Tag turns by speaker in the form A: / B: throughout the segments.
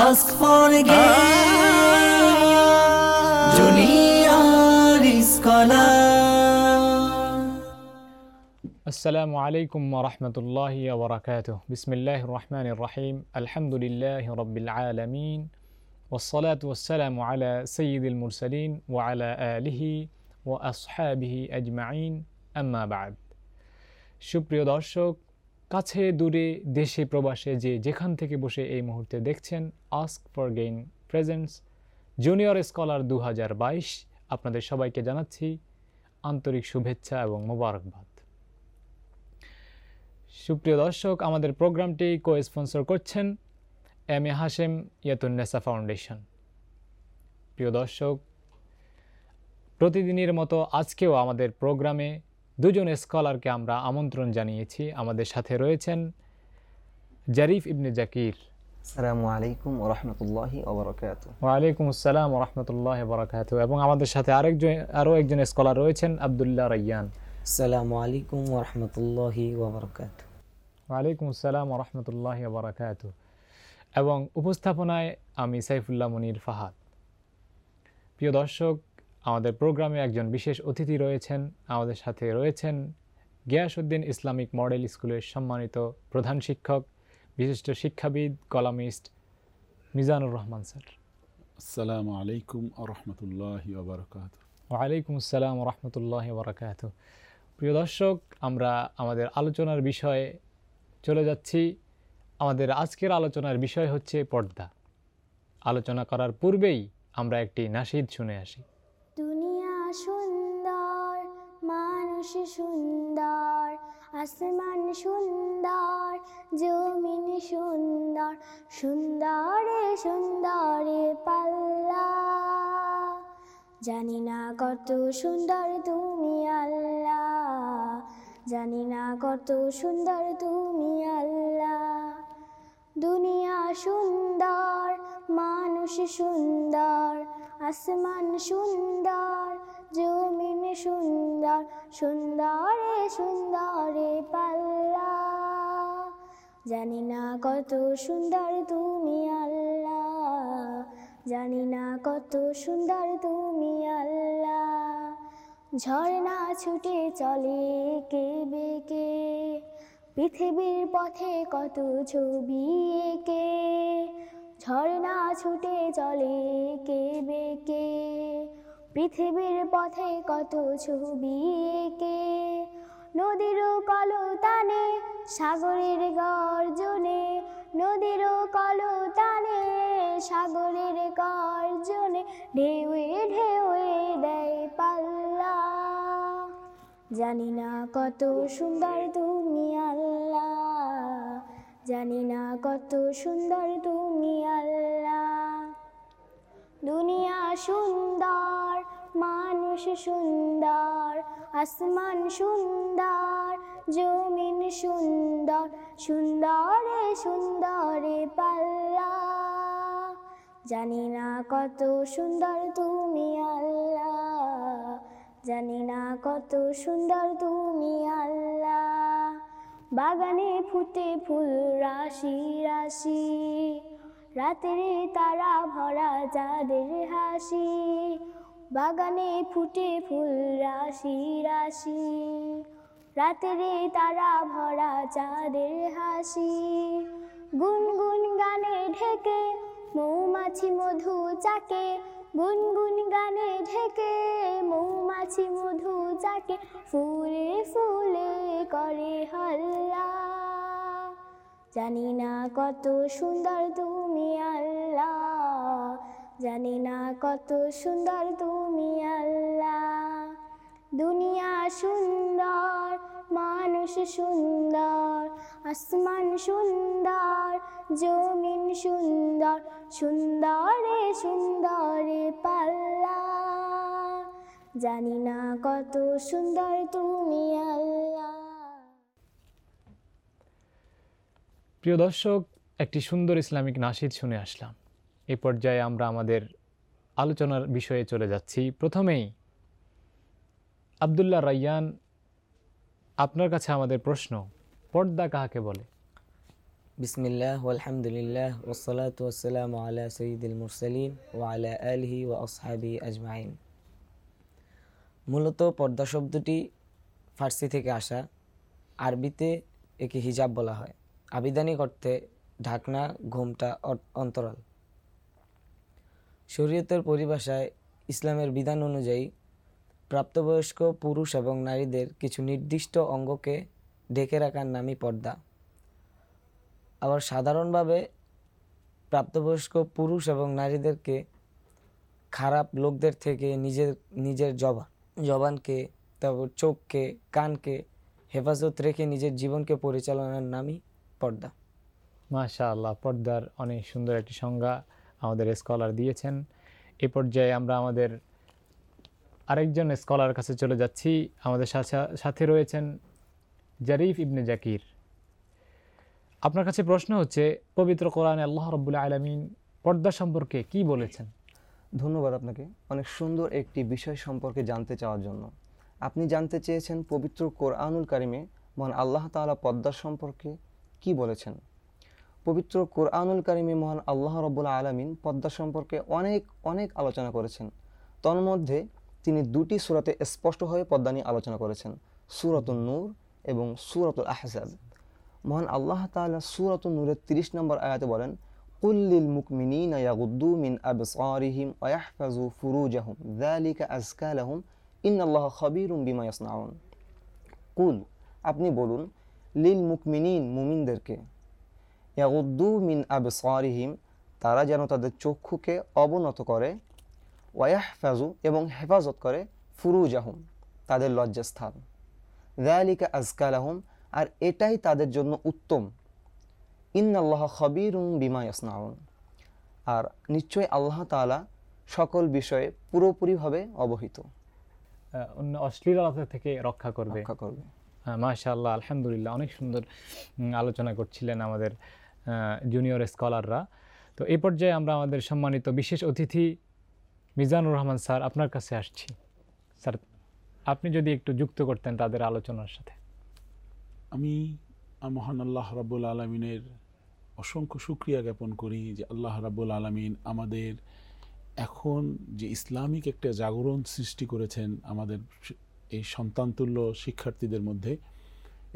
A: ask for again.
B: السلام عليكم ورحمة الله وبركاته بسم الله الرحمن الرحيم الحمد لله رب العالمين والصلاة والسلام على سيد المرسلين وعلى آله وأصحابه أجمعين أما بعد সুপ্রিয় দর্শক কাছে দূরে দেশে প্রবাসে যে যেখান থেকে বসে এই মুহূর্তে দেখছেন ask for gain presents junior scholar দু আপনাদের সবাইকে জানাচ্ছি আন্তরিক শুভেচ্ছা এবং মোবারকবাদ সুপ্রিয় দর্শক আমাদের প্রোগ্রামটি কো স্পন্সর করছেন M A Hashem Yatunnesa foundation প্রিয় দর্শক প্রতিদিনের মতো আজকেও আমাদের প্রোগ্রামে দুজন স্কলারকে আমরা আমন্ত্রণ জানিয়েছি আমাদের সাথে রয়েছেন জারিফ ইবনে জাকির আসসালামু আলাইকুম ওরহমতুল্লাহি ওয়ালাইকুম আসসালাম ওরহমতুল্লাহ বরাকাত এবং আমাদের সাথে আরেকজন আরও একজন স্কলার রয়েছেন আবদুল্লাহ রাইয়ান আসসালামু আলাইকুম ওরহমতুল্লাহি ওবরাকাত ওয়ালাইকুম আসসালাম ওরহমতুল্লাহ বরাকাত এবং উপস্থাপনায় আমি সাইফুল্লাহ মনির ফাহাদ প্রিয় দর্শক আমাদের প্রোগ্রামে একজন বিশেষ অতিথি রয়েছেন আমাদের সাথে রয়েছেন গিয়াসউদ্দিন ইসলামিক মডেল স্কুলের সম্মানিত প্রধান শিক্ষক বিশিষ্ট শিক্ষাবিদ কলামিস্ট মিজানুর রহমান স্যার
C: আসসালামু আলাইকুম আরহামতুল্লাহ বারকাত
B: ওয়ালাইকুম আসসালাম রহমতুল্লাহ বারকাত প্রিয় দর্শক আমরা আমাদের আলোচনার বিষয়ে চলে যাচ্ছি আমাদের আজকের আলোচনার বিষয় হচ্ছে পর্দা আলোচনা করার পূর্বেই আমরা একটি নাসিদ শুনে আসি
D: আকাশ সুন্দর আসমান সুন্দর জমিন সুন্দর সুন্দরে সুন্দরে পাল্লা জানি না কত সুন্দর তুমি আল্লাহ জানি না কত সুন্দর তুমি আল্লাহ দুনিয়া সুন্দর মানুষ সুন্দর আসমান সুন্দর জমিন সুন্দর সুন্দরে সুন্দরে পাল্লা জানি না কত সুন্দর তুমি আল্লাহ জানি না কত সুন্দর তুমি আল্লাহ ঝর্ণা ছুটে চলে কে বেকে পৃথিবীর পথে কত ছবি কে ঝর্ণা ছুটে চলে কে বেকে পৃথিবীর পথে কত ছবি কে নদীর কলতানে সাগরের গর্জনে নদীর কলতানে সাগরের গর্জনে ঢেউয়ে ঢেউয়ে দেয় পাল্লা জানি না কত সুন্দর তুমি আল্লাহ জানি না কত সুন্দর তুমি আল্লাহ দুনিয়া সুন্দর মানুষ সুন্দর আসমান সুন্দর জমিন সুন্দর সুন্দরে সুন্দরে পাল্লা জানি না কত সুন্দর তুমি আল্লাহ জানি না কত সুন্দর তুমি আল্লাহ বাগানে ফুটে ফুল রাশি রাশি রাত্রে তারা ভরা যাদের হাসি বাগানে ফুটে ফুল রাশি রাশি রাতের তারা ভরা চাঁদের হাসি গুনগুন গানে ঢেকে মৌমাছি মধু চাকে গুনগুন গানে ঢেকে মৌমাছি মধু চাকে ফুলে ফুলে করে হল্লা জানি না কত সুন্দর তুমি আল্লাহ জানি না কত সুন্দর তুমি আল্লাহ দুনিয়া সুন্দর মানুষ সুন্দর আসমান সুন্দর জমিন সুন্দর সুন্দরে সুন্দরে পাল্লা জানি না কত সুন্দর তুমি আল্লাহ
B: প্রিয় দর্শক একটি সুন্দর ইসলামিক নাসিদ শুনে আসলাম এ পর্যায়ে আমরা আমাদের আলোচনার বিষয়ে চলে যাচ্ছি প্রথমেই আবদুল্লাহ রাইয়ান আপনার কাছে আমাদের প্রশ্ন
E: পর্দা কাহাকে বলে বিসমিল্লাহ আলহামদুলিল্লাহ ওসলাত আলা সঈদুল মুরসালিন ও আলা আলহি ও আসহাবি আজমাইন মূলত পর্দা শব্দটি ফার্সি থেকে আসা আরবিতে একে হিজাব বলা হয় আবিধানিক অর্থে ঢাকনা ঘোমটা অন্তরাল শরীয়তের পরিভাষায় ইসলামের বিধান অনুযায়ী প্রাপ্তবয়স্ক পুরুষ এবং নারীদের কিছু নির্দিষ্ট অঙ্গকে ঢেকে রাখার নামই পর্দা আবার সাধারণভাবে প্রাপ্তবয়স্ক পুরুষ এবং নারীদেরকে খারাপ লোকদের থেকে নিজের নিজের জবান জবানকে তারপর চোখকে কানকে হেফাজত রেখে নিজের জীবনকে পরিচালনার নামই পর্দা মাশা আল্লাহ পর্দার অনেক
B: সুন্দর একটি সংজ্ঞা আমাদের স্কলার দিয়েছেন এ পর্যায়ে আমরা আমাদের আরেকজন স্কলার কাছে চলে যাচ্ছি আমাদের সাথে রয়েছেন জারিফ ইবনে জাকির আপনার কাছে প্রশ্ন হচ্ছে পবিত্র কোরআন আল্লাহ রবুল্লা
A: আলমিন পর্দা সম্পর্কে কি বলেছেন ধন্যবাদ আপনাকে অনেক সুন্দর একটি বিষয় সম্পর্কে জানতে চাওয়ার জন্য আপনি জানতে চেয়েছেন পবিত্র কোরআনুল কারিমে মহান আল্লাহ তালা পদ্মা সম্পর্কে কি বলেছেন পবিত্র কোরআনুল কারিমে মহান আল্লাহ রব্বুল আলমিন পদ্মা সম্পর্কে অনেক অনেক আলোচনা করেছেন তন্মধ্যে তিনি দুটি সুরাতে স্পষ্টভাবে পদ্মা নিয়ে আলোচনা করেছেন সুরতুল নূর এবং সুরতুল আহসাদ মহান আল্লাহ তালা সুরতুল নূরের তিরিশ নম্বর আয়াতে বলেন কুল্লিল মুকমিনিনা মিন আবসারিহিম ওয়াহফাজু ফুরুজাহুম যালিকা আজকালাহুম ইন্নাল্লাহ খবিরুম বিমা ইয়াসনাউন কুল আপনি বলুন লিল মুকমিনিন মুমিনদেরকে ইয়াউদ্দু মিন আবসারিহিম তারা যেন তাদের চক্ষুকে অবনত করে ফাজু এবং হেফাজত করে ফুরুজ আহম তাদের লজ্জাস্থান দয়ালিকা আজকাল আহম আর এটাই তাদের জন্য উত্তম আল্লাহ খবিরুম বিমা ইসনাউন আর নিশ্চয়ই আল্লাহ তালা সকল বিষয়ে পুরোপুরিভাবে অবহিত
B: অশ্লীলতা থেকে রক্ষা করবে রক্ষা করবে মাশাল্লাহ আলহামদুলিল্লাহ অনেক সুন্দর আলোচনা করছিলেন আমাদের জুনিয়র স্কলাররা তো এই পর্যায়ে আমরা আমাদের সম্মানিত বিশেষ অতিথি মিজানুর রহমান স্যার আপনার কাছে আসছি
C: স্যার আপনি যদি একটু যুক্ত করতেন তাদের আলোচনার সাথে আমি মহান আল্লাহ রাবুল আলমিনের অসংখ্য সুক্রিয়া জ্ঞাপন করি যে আল্লাহ রাবুল আলমিন আমাদের এখন যে ইসলামিক একটা জাগরণ সৃষ্টি করেছেন আমাদের এই সন্তানতুল্য শিক্ষার্থীদের মধ্যে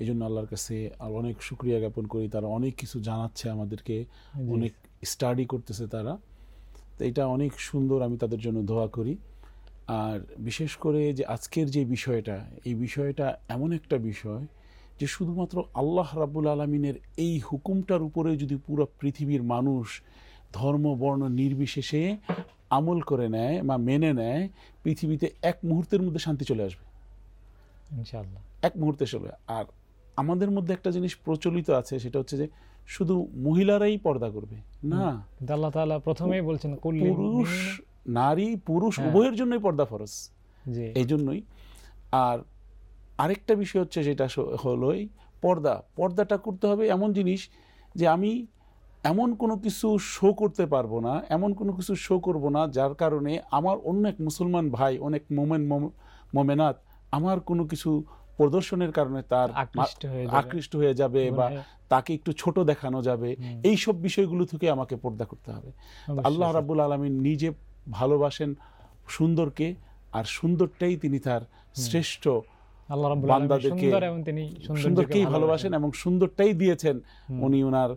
C: এই জন্য আল্লাহর কাছে আর অনেক সুক্রিয়া জ্ঞাপন করি তারা অনেক কিছু জানাচ্ছে আমাদেরকে অনেক স্টাডি করতেছে তারা তো এটা অনেক সুন্দর আমি তাদের জন্য দোয়া করি আর বিশেষ করে যে আজকের যে বিষয়টা এই বিষয়টা এমন একটা বিষয় যে শুধুমাত্র আল্লাহ রাবুল আলমিনের এই হুকুমটার উপরে যদি পুরো পৃথিবীর মানুষ ধর্ম বর্ণ নির্বিশেষে আমল করে নেয় বা মেনে নেয় পৃথিবীতে এক মুহূর্তের মধ্যে শান্তি চলে আসবে এক মুহূর্তে চলবে আর আমাদের মধ্যে একটা জিনিস প্রচলিত আছে সেটা হচ্ছে যে শুধু মহিলারাই পর্দা করবে না
B: আল্লাহ তাআলা প্রথমেই বলছেন পুরুষ
C: নারী পুরুষ হ্যাঁ। উভয়ের জন্যই পর্দা ফরজ এই জন্যই আর আরেকটা বিষয় হচ্ছে যেটা হলোই পর্দা পর্দাটা করতে হবে এমন জিনিস যে আমি এমন কোনো কিছু শো করতে পারবো না এমন কোনো কিছু শো করব না যার কারণে আমার অন্য এক মুসলমান ভাই অনেক মোমেন মোমেনাত আমার কোনো কিছু প্রদর্শনের কারণে তার আকৃষ্ট হয়ে যাবে বা তাকে একটু ছোট দেখানো যাবে এই সব বিষয়গুলো থেকে আমাকে পর্দা করতে হবে আল্লাহ রাবুল আলমী নিজে ভালোবাসেন সুন্দরকে আর সুন্দরটাই তিনি তার শ্রেষ্ঠ বান্দাদেরকে
B: সুন্দরকেই ভালোবাসেন
C: এবং সুন্দরটাই দিয়েছেন উনি ওনার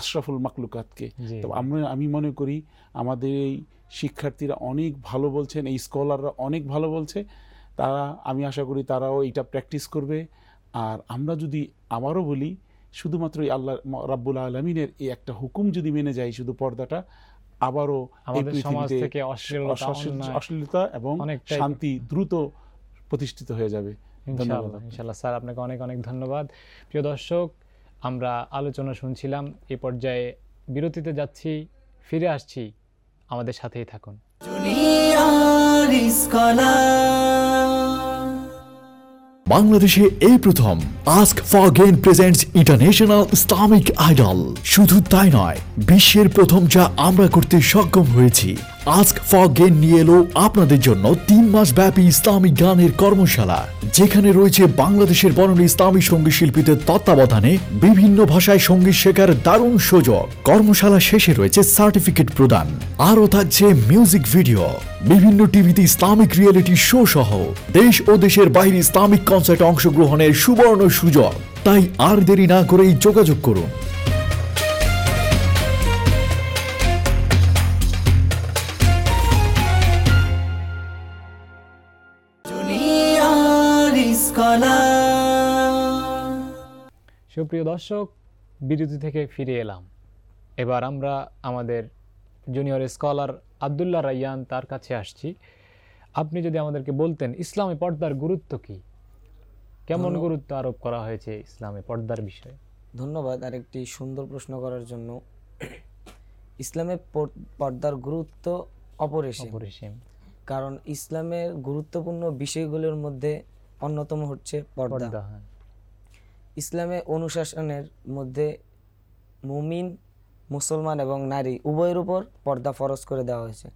C: আশরাফুল মাকলুকাতকে তো আমরা আমি মনে করি আমাদের এই শিক্ষার্থীরা অনেক ভালো বলছেন এই স্কলাররা অনেক ভালো বলছে তারা আমি আশা করি তারাও এটা প্র্যাকটিস করবে আর আমরা যদি আমারও বলি শুধুমাত্র আল্লাহ রাব্বুল আলমিনের এই একটা হুকুম যদি মেনে যাই শুধু পর্দাটা আবারও অশ্লীলতা এবং শান্তি দ্রুত প্রতিষ্ঠিত হয়ে যাবে ইনশাল্লাহ স্যার আপনাকে অনেক অনেক ধন্যবাদ
B: প্রিয় দর্শক আমরা আলোচনা শুনছিলাম এ পর্যায়ে বিরতিতে যাচ্ছি ফিরে আসছি আমাদের সাথেই থাকুন বাংলাদেশে এই প্রথম ask for gain presents international Islamic idol শুধু তাই নয় বিশ্বের প্রথম যা আমরা করতে সক্ষম হয়েছি আজক ফর গেন নিয়ে এলো আপনাদের জন্য তিন মাস ব্যাপী ইসলামিক গানের কর্মশালা যেখানে রয়েছে বাংলাদেশের বর্ণনা ইসলামী সঙ্গীত শিল্পীদের তত্ত্বাবধানে বিভিন্ন ভাষায় সঙ্গীত শেখার দারুণ সুযোগ কর্মশালা শেষে রয়েছে সার্টিফিকেট প্রদান আরও থাকছে মিউজিক ভিডিও বিভিন্ন টিভিতে ইসলামিক রিয়েলিটি শো সহ দেশ ও দেশের বাইরে ইসলামিক কনসার্ট অংশগ্রহণের সুবর্ণ সুযোগ তাই আর দেরি না করেই যোগাযোগ করুন সুপ্রিয় দর্শক বিরতি থেকে ফিরে এলাম এবার আমরা আমাদের জুনিয়র স্কলার আবদুল্লাহ রাইয়ান তার কাছে আসছি আপনি যদি আমাদেরকে বলতেন ইসলামে পর্দার গুরুত্ব কি কেমন গুরুত্ব আরোপ করা হয়েছে ইসলামে
E: পর্দার বিষয়ে ধন্যবাদ আরেকটি সুন্দর প্রশ্ন করার জন্য ইসলামে পর্দার গুরুত্ব অপরিসীম কারণ ইসলামের গুরুত্বপূর্ণ বিষয়গুলোর মধ্যে অন্যতম হচ্ছে পর্দা হ্যাঁ। ইসলামে অনুশাসনের মধ্যে মুমিন মুসলমান এবং নারী উভয়ের উপর পর্দা ফরজ করে দেওয়া হয়েছে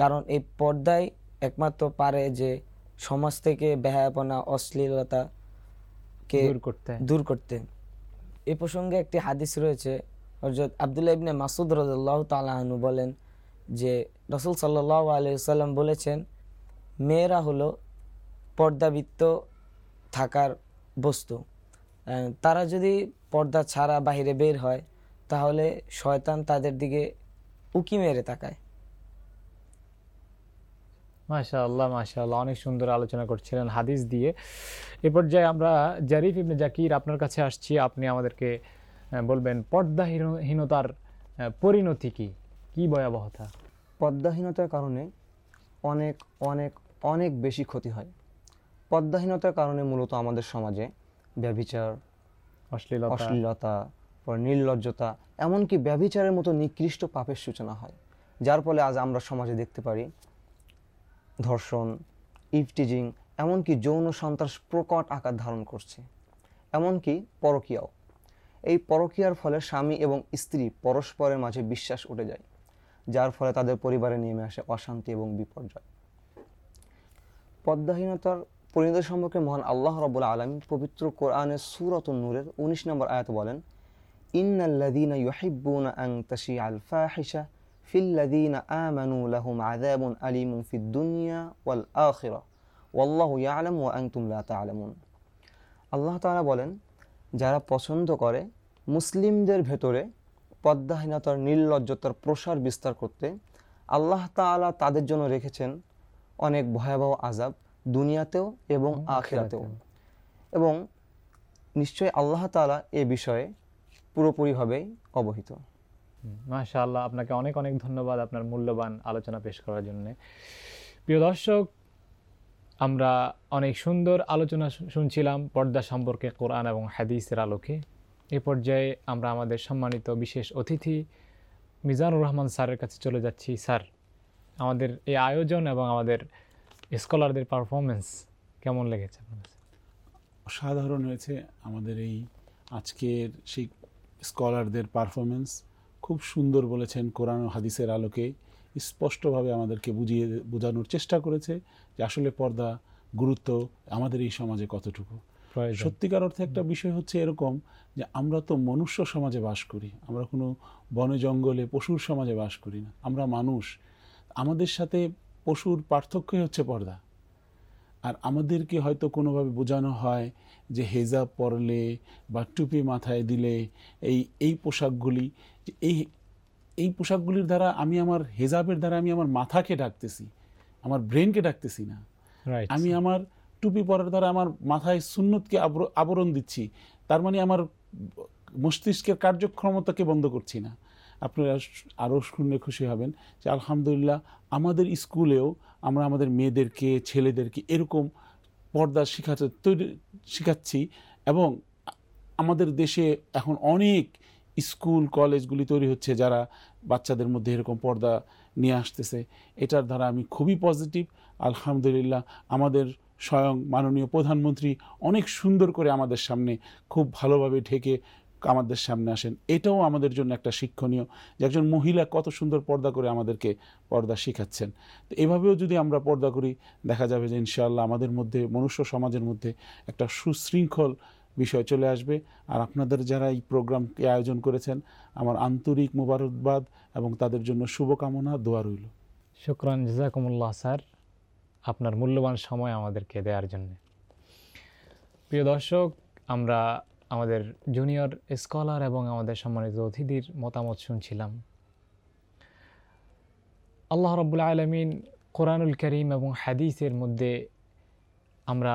E: কারণ এই পর্দাই একমাত্র পারে যে সমাজ থেকে বেহায়াপনা অশ্লীলতা কে দূর করতে দূর করতে এ প্রসঙ্গে একটি হাদিস রয়েছে হজরত আবদুল্লাহ ইবনে মাসুদ রাজাল্লাহ তালাহানু বলেন যে রসুল সাল্লাহ আলিয়া সাল্লাম বলেছেন মেয়েরা হলো পর্দাবৃত্ত থাকার বস্তু তারা যদি পর্দা ছাড়া বাহিরে বের হয় তাহলে শয়তান তাদের দিকে উকি মেরে তাকায় মাশা আল্লাহ মাশা
B: আল্লাহ অনেক সুন্দর আলোচনা করছিলেন হাদিস দিয়ে এ পর্যায়ে আমরা জারিফ ইবনে জাকির আপনার কাছে আসছি আপনি আমাদেরকে বলবেন পর্দাহীনতার পরিণতি
A: কি কি ভয়াবহতা পর্দাহীনতার কারণে অনেক অনেক অনেক বেশি ক্ষতি হয় পদ্মাহীনতার কারণে মূলত আমাদের সমাজে ব্যবিচার অশ্লীলতা অশ্লীলতা পর নির্লজ্জতা এমনকি ব্যবিচারের মতো নিকৃষ্ট পাপের সূচনা হয় যার ফলে আজ আমরা সমাজে দেখতে পারি ধর্ষণ ইফটিজিং এমনকি যৌন সন্ত্রাস প্রকট আকার ধারণ করছে এমনকি পরকীয়াও এই পরকীয়ার ফলে স্বামী এবং স্ত্রী পরস্পরের মাঝে বিশ্বাস উঠে যায় যার ফলে তাদের পরিবারে নেমে আসে অশান্তি এবং বিপর্যয় পদ্মাহীনতার পরিণত সম্পর্কে মহান আল্লাহ রবুল্লা আলমী পবিত্র কোরআনের সুরত নূরের উনিশ নম্বর আয়াত বলেন ইন্নাল্লাদিনা ইউহিব্বুন আং তাশি আল ফাহিশা ফিল্লাদিনা আমানু লাহুম আযাবুন আলিমুন ফিদ দুনিয়া ওয়াল আখিরা ওয়াল্লাহু ইয়ালামু ওয়া আনতুম লা তাআলামুন আল্লাহ তাআলা বলেন যারা পছন্দ করে মুসলিমদের ভেতরে পদ্মাহীনতার নির্লজ্জতার প্রসার বিস্তার করতে আল্লাহ তাআলা তাদের জন্য রেখেছেন অনেক ভয়াবহ আজাব দুনিয়াতেও এবং আখেরাতেও এবং নিশ্চয়ই আল্লাহ তালা এ বিষয়ে পুরোপুরিভাবেই অবহিত
B: মাশাআল্লাহ আপনাকে অনেক অনেক ধন্যবাদ আপনার মূল্যবান আলোচনা পেশ করার জন্য প্রিয় দর্শক আমরা অনেক সুন্দর আলোচনা শুনছিলাম পর্দা সম্পর্কে কোরআন এবং হাদিসের আলোকে এ পর্যায়ে আমরা আমাদের সম্মানিত বিশেষ অতিথি মিজানুর রহমান স্যারের কাছে চলে যাচ্ছি স্যার আমাদের এই আয়োজন এবং আমাদের স্কলারদের পারফরমেন্স
C: কেমন লেগেছে অসাধারণ হয়েছে আমাদের এই আজকের সেই স্কলারদের পারফরমেন্স খুব সুন্দর বলেছেন কোরআন ও হাদিসের আলোকে স্পষ্টভাবে আমাদেরকে বুঝিয়ে বোঝানোর চেষ্টা করেছে যে আসলে পর্দা গুরুত্ব আমাদের এই সমাজে কতটুকু সত্যিকার অর্থে একটা বিষয় হচ্ছে এরকম যে আমরা তো মনুষ্য সমাজে বাস করি আমরা কোনো বনে জঙ্গলে পশুর সমাজে বাস করি না আমরা মানুষ আমাদের সাথে পশুর পার্থক্যই হচ্ছে পর্দা আর আমাদেরকে হয়তো কোনোভাবে বোঝানো হয় যে হেজাব পরলে বা টুপি মাথায় দিলে এই এই পোশাকগুলি এই এই পোশাকগুলির দ্বারা আমি আমার হেজাবের দ্বারা আমি আমার মাথাকে ডাকতেছি আমার ব্রেনকে ডাকতেছি না আমি আমার টুপি পরার দ্বারা আমার মাথায় সুন্নতকে আবরণ দিচ্ছি তার মানে আমার মস্তিষ্কের কার্যক্ষমতাকে বন্ধ করছি না আপনারা আরও শুনে খুশি হবেন যে আলহামদুলিল্লাহ আমাদের স্কুলেও আমরা আমাদের মেয়েদেরকে ছেলেদেরকে এরকম পর্দা শেখাতে তৈরি শিখাচ্ছি এবং আমাদের দেশে এখন অনেক স্কুল কলেজগুলি তৈরি হচ্ছে যারা বাচ্চাদের মধ্যে এরকম পর্দা নিয়ে আসতেছে এটার দ্বারা আমি খুবই পজিটিভ আলহামদুলিল্লাহ আমাদের স্বয়ং মাননীয় প্রধানমন্ত্রী অনেক সুন্দর করে আমাদের সামনে খুব ভালোভাবে ঢেকে আমাদের সামনে আসেন এটাও আমাদের জন্য একটা শিক্ষণীয় যে একজন মহিলা কত সুন্দর পর্দা করে আমাদেরকে পর্দা শিখাচ্ছেন তো এভাবেও যদি আমরা পর্দা করি দেখা যাবে যে ইনশাআল্লাহ আমাদের মধ্যে মনুষ্য সমাজের মধ্যে একটা সুশৃঙ্খল বিষয় চলে আসবে আর আপনাদের যারা এই প্রোগ্রামকে আয়োজন করেছেন আমার আন্তরিক মুবারকবাদ এবং তাদের জন্য শুভকামনা দোয়া রইল
B: শুক্রান জাকুমুল্লাহ স্যার আপনার মূল্যবান সময় আমাদেরকে দেওয়ার জন্য
C: প্রিয় দর্শক আমরা
B: আমাদের জুনিয়র স্কলার এবং আমাদের সম্মানিত অতিথির মতামত শুনছিলাম আল্লাহ রবুল্লা আলমিন কোরআনুল করিম এবং হাদিসের মধ্যে আমরা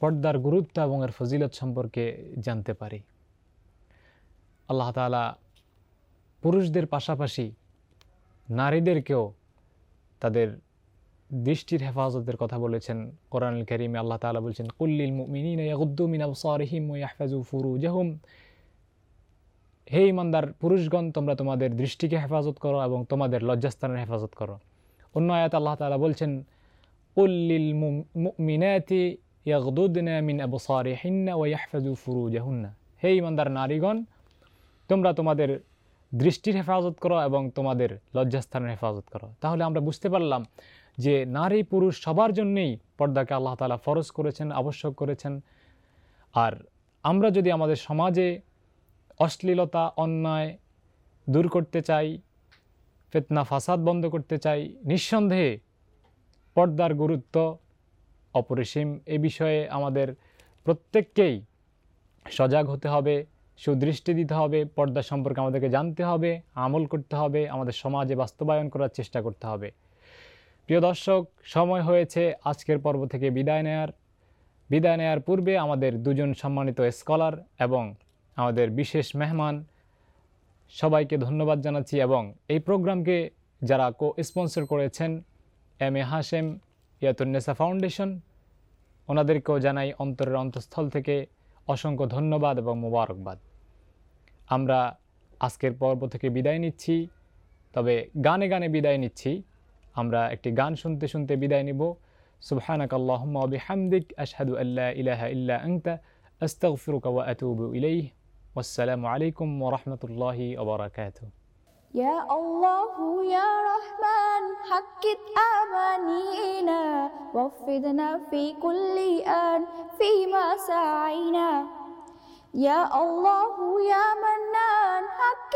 B: পর্দার গুরুত্ব এবং এর ফজিলত সম্পর্কে জানতে পারি আল্লাহ তালা পুরুষদের পাশাপাশি নারীদেরকেও তাদের দৃষ্টির হেফাজতের কথা বলেছেন কোরআন করিমে আল্লাহ তালা বলছেন কুল্লিল মিনাবসারিহিম আবসারহিম ইয়াহফাজু ফুরুজাহুম হে ইমানদার পুরুষগণ তোমরা তোমাদের দৃষ্টিকে হেফাজত করো এবং তোমাদের লজ্জাস্থানের হেফাজত করো অন্য আয়াত আল্লাহ তালা বলছেন উল্লিল মিনাতি ইয়াগদুদ্দিনা মিন আবসারিহিন্না ও ইয়াহফাজু ফুরুজাহুন্না হে ইমানদার নারীগণ তোমরা তোমাদের দৃষ্টির হেফাজত করো এবং তোমাদের লজ্জাস্থানের হেফাজত করো তাহলে আমরা বুঝতে পারলাম যে নারী পুরুষ সবার জন্যেই পর্দাকে আল্লাহ তালা ফরজ করেছেন আবশ্যক করেছেন আর আমরা যদি আমাদের সমাজে অশ্লীলতা অন্যায় দূর করতে চাই ফেতনা ফাসাদ বন্ধ করতে চাই নিঃসন্দেহে পর্দার গুরুত্ব অপরিসীম এ বিষয়ে আমাদের প্রত্যেককেই সজাগ হতে হবে সুদৃষ্টি দিতে হবে পর্দা সম্পর্কে আমাদেরকে জানতে হবে আমল করতে হবে আমাদের সমাজে বাস্তবায়ন করার চেষ্টা করতে হবে প্রিয় দর্শক সময় হয়েছে আজকের পর্ব থেকে বিদায় নেয়ার বিদায় নেয়ার পূর্বে আমাদের দুজন সম্মানিত স্কলার এবং আমাদের বিশেষ মেহমান সবাইকে ধন্যবাদ জানাচ্ছি এবং এই প্রোগ্রামকে যারা কো স্পন্সর করেছেন M A Hashem Yatunnesa foundation ওনাদেরকেও জানাই অন্তরের অন্তঃস্থল থেকে অসংখ্য ধন্যবাদ এবং মোবারকবাদ আমরা আজকের পর্ব থেকে বিদায় নিচ্ছি তবে গানে গানে বিদায় নিচ্ছি আমরা একটি গান শুনতে শুনতে বিদায় নিব سبحانك اللهم وبحمدك أشهد أن لا إله إلا أنت أستغفرك وأتوب إليه والسلام عليكم ورحمة الله وبركاته
F: يا الله يا رحمن حقق أمانينا وفدنا في كل آن فيما سعينا يا الله يا منان حقت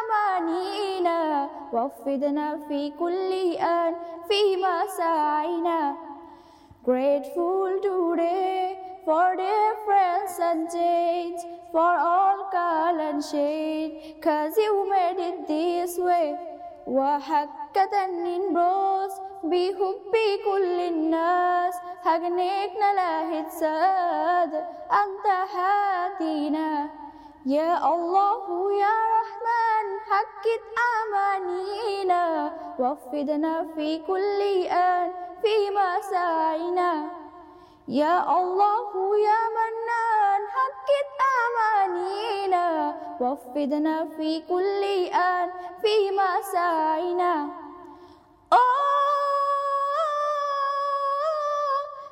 F: أمانينا وفدنا في كل آن فيما سعينا Grateful today for their friends and dates, for all color and shade, cause you made it this way. وحكة النبروس بحب كل الناس هجنيك نلاهي تساد أنت يا الله يا رحمن حكت أمانينا وفدنا في كل آن في سعينا يا الله يا منان حكت أمانينا وفدنا في كل آن في سعينا Oh,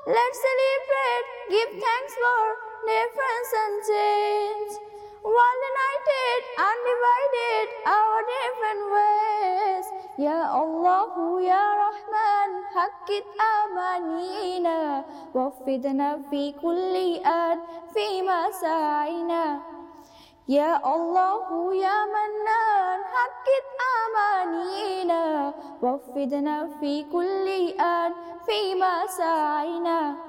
F: let's celebrate, give thanks for difference and change. One united, undivided, our different ways. يا الله يا رحمن حقق أمانينا وفدنا في كل آن في مساعينا يا الله يا منان حقق أمانينا وفدنا في كل آن في مساعينا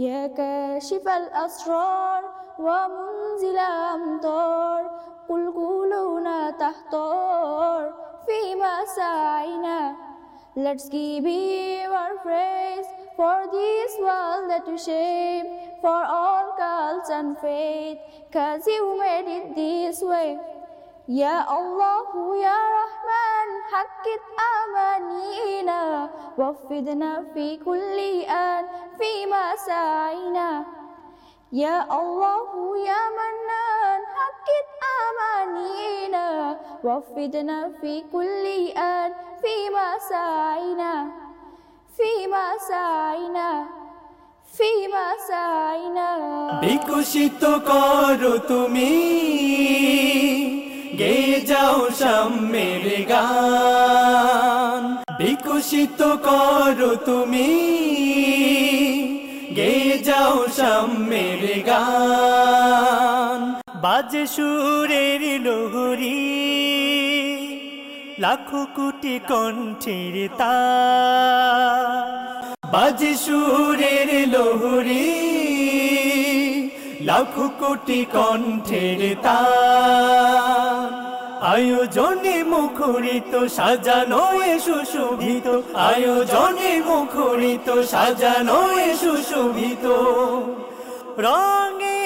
F: يا كاشف الأسرار ومنزل الأمطار قل قولونا تحتار في مساعينا Let's give you our praise for this world that you shape for all cults and faith cause you made it this way يا الله يا رحمن حقق أمانينا وفدنا في كل آن فيما سعينا يا الله يا منان حقق أمانينا وفدنا في كل آن فيما سعينا فيما سعينا فيما سعينا
A: বিকশিত করো তুমি গে যাও সাম্যের গান বিকশিত করো তুমি গে যাও সাম্যের গান বাজে সুরের লোহরি লাখো কোটি কণ্ঠের বাজে সুরের লোহরি লাখো কোটি কণ্ঠের তা আয়োজনে মুখরিত সাজানো এ সুশোভিত আয়োজনে মুখরিত সাজানো এ সুশোভিত
D: রঙে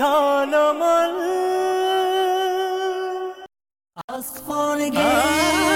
D: ঝলমল আস ফর